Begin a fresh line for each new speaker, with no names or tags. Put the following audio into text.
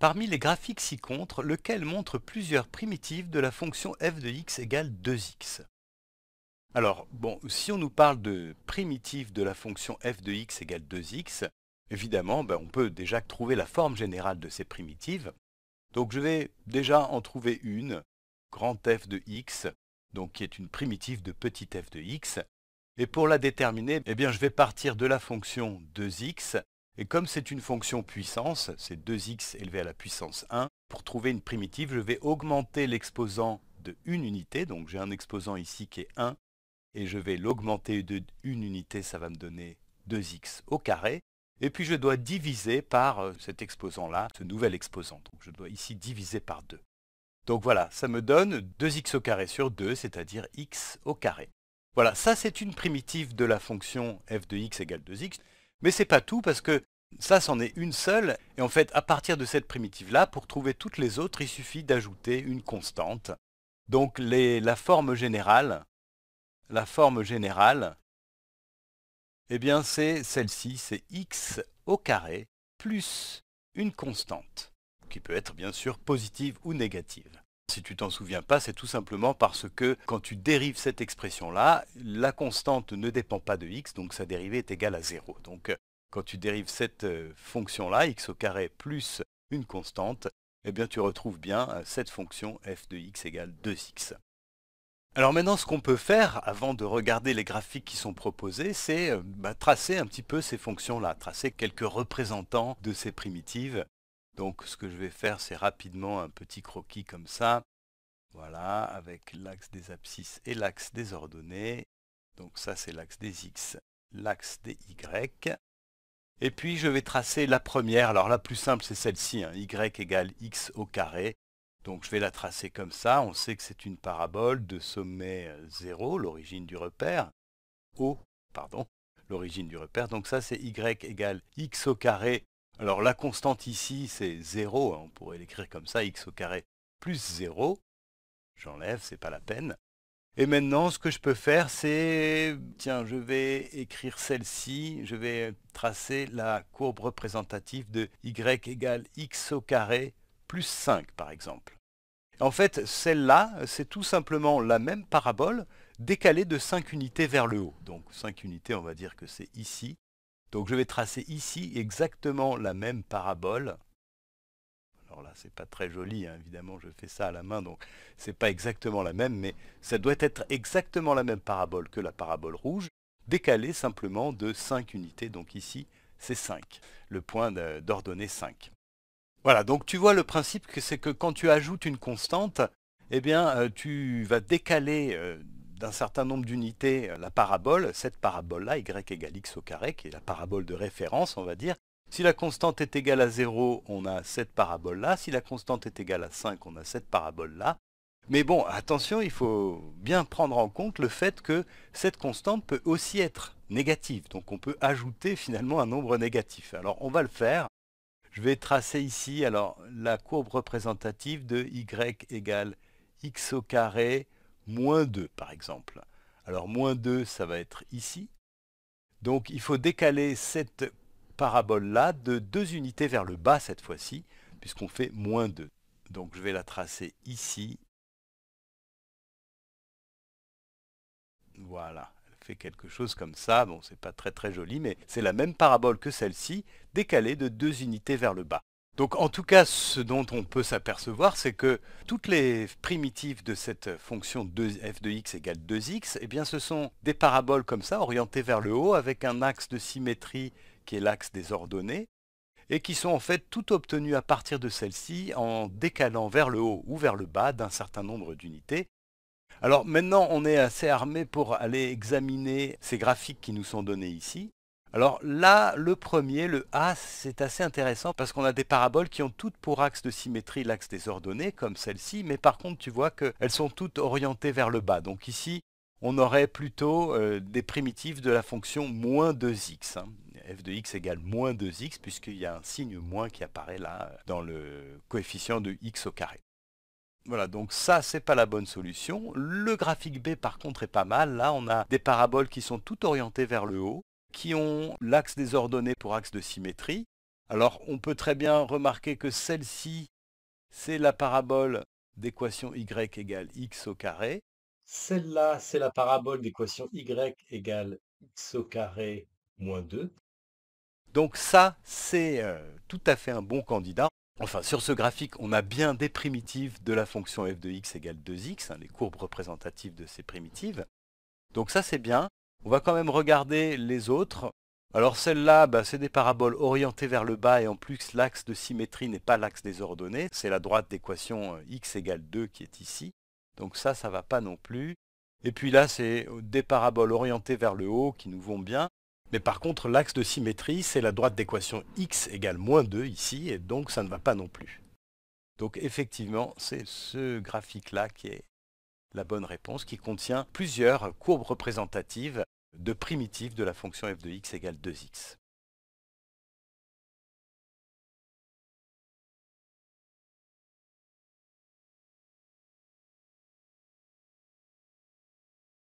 Parmi les graphiques ci-contre, lequel montre plusieurs primitives de la fonction f de x égale 2x Alors, bon, si on nous parle de primitives de la fonction f de x égale 2x, évidemment, ben, on peut déjà trouver la forme générale de ces primitives. Donc je vais déjà en trouver une, grand f de x, donc qui est une primitive de petit f de x. Et pour la déterminer, eh bien, je vais partir de la fonction 2x et comme c'est une fonction puissance, c'est 2x élevé à la puissance 1, pour trouver une primitive, je vais augmenter l'exposant de une unité, donc j'ai un exposant ici qui est 1, et je vais l'augmenter de une unité, ça va me donner 2x au carré, et puis je dois diviser par euh, cet exposant-là, ce nouvel exposant, donc je dois ici diviser par 2. Donc voilà, ça me donne 2x au carré sur 2, c'est-à-dire x au carré. Voilà, ça c'est une primitive de la fonction f de x égale 2x, mais n'est pas tout parce que ça, c'en est une seule, et en fait, à partir de cette primitive-là, pour trouver toutes les autres, il suffit d'ajouter une constante. Donc la forme générale, la forme générale, eh bien c'est celle-ci, c'est x au carré plus une constante, qui peut être bien sûr positive ou négative. Si tu t'en souviens pas, c'est tout simplement parce que quand tu dérives cette expression-là, la constante ne dépend pas de x, donc sa dérivée est égale à 0. Donc quand tu dérives cette euh, fonction-là, x au carré plus une constante, eh bien tu retrouves bien euh, cette fonction f de x égale 2x. Alors maintenant, ce qu'on peut faire, avant de regarder les graphiques qui sont proposés, c'est euh, bah, tracer un petit peu ces fonctions-là, tracer quelques représentants de ces primitives. Donc ce que je vais faire, c'est rapidement un petit croquis comme ça. Voilà, avec l'axe des abscisses et l'axe des ordonnées. Donc ça, c'est l'axe des x, l'axe des y. Et puis je vais tracer la première, alors la plus simple c'est celle-ci, hein. y égale x au carré. Donc je vais la tracer comme ça, on sait que c'est une parabole de sommet 0, euh, l'origine du repère, O, pardon, l'origine du repère. Donc ça c'est y égale x au carré. Alors la constante ici c'est 0, hein. on pourrait l'écrire comme ça, x au carré plus 0. J'enlève, c'est pas la peine. Et maintenant, ce que je peux faire, c'est, tiens, je vais écrire celle-ci, je vais tracer la courbe représentative de y égale x au carré plus 5, par exemple. En fait, celle-là, c'est tout simplement la même parabole décalée de 5 unités vers le haut. Donc 5 unités, on va dire que c'est ici. Donc je vais tracer ici exactement la même parabole alors là, c'est pas très joli, hein. évidemment, je fais ça à la main, donc c'est pas exactement la même, mais ça doit être exactement la même parabole que la parabole rouge, décalée simplement de 5 unités, donc ici, c'est 5, le point d'ordonnée 5. Voilà, donc tu vois le principe que c'est que quand tu ajoutes une constante, eh bien, euh, tu vas décaler euh, d'un certain nombre d'unités euh, la parabole, cette parabole-là, y égale x au carré, qui est la parabole de référence, on va dire, si la constante est égale à 0, on a cette parabole-là. Si la constante est égale à 5, on a cette parabole-là. Mais bon, attention, il faut bien prendre en compte le fait que cette constante peut aussi être négative. Donc on peut ajouter finalement un nombre négatif. Alors on va le faire. Je vais tracer ici alors, la courbe représentative de y égale x au carré moins 2 par exemple. Alors moins 2, ça va être ici. Donc il faut décaler cette parabole-là de deux unités vers le bas cette fois-ci, puisqu'on fait moins 2. Donc je vais la tracer ici. Voilà, elle fait quelque chose comme ça. Bon, c'est pas très très joli, mais c'est la même parabole que celle-ci, décalée de deux unités vers le bas. Donc en tout cas, ce dont on peut s'apercevoir, c'est que toutes les primitives de cette fonction f de x égale 2x, eh bien, ce sont des paraboles comme ça, orientées vers le haut, avec un axe de symétrie qui est l'axe des ordonnées, et qui sont en fait toutes obtenues à partir de celle-ci en décalant vers le haut ou vers le bas d'un certain nombre d'unités. Alors maintenant, on est assez armé pour aller examiner ces graphiques qui nous sont donnés ici. Alors là, le premier, le A, c'est assez intéressant parce qu'on a des paraboles qui ont toutes pour axe de symétrie l'axe des ordonnées, comme celle-ci, mais par contre, tu vois qu'elles sont toutes orientées vers le bas. Donc ici, on aurait plutôt euh, des primitives de la fonction moins 2x f de x égale moins 2x, puisqu'il y a un signe moins qui apparaît là dans le coefficient de x au carré. Voilà, donc ça, c'est pas la bonne solution. Le graphique B, par contre, est pas mal. Là, on a des paraboles qui sont toutes orientées vers le haut, qui ont l'axe des ordonnées pour axe de symétrie. Alors, on peut très bien remarquer que celle-ci, c'est la parabole d'équation y égale x au carré. Celle-là, c'est la parabole d'équation y égale x au carré moins 2. Donc ça, c'est euh, tout à fait un bon candidat. Enfin, sur ce graphique, on a bien des primitives de la fonction f de x égale 2x, hein, les courbes représentatives de ces primitives. Donc ça, c'est bien. On va quand même regarder les autres. Alors celle-là, bah, c'est des paraboles orientées vers le bas et en plus l'axe de symétrie n'est pas l'axe des ordonnées, c'est la droite d'équation euh, x égale 2 qui est ici. Donc ça, ça ne va pas non plus. Et puis là, c'est des paraboles orientées vers le haut qui nous vont bien. Mais par contre, l'axe de symétrie, c'est la droite d'équation x égale moins 2 ici, et donc ça ne va pas non plus. Donc effectivement, c'est ce graphique-là qui est la bonne réponse, qui contient plusieurs courbes représentatives de primitives de la fonction f de x égale 2x.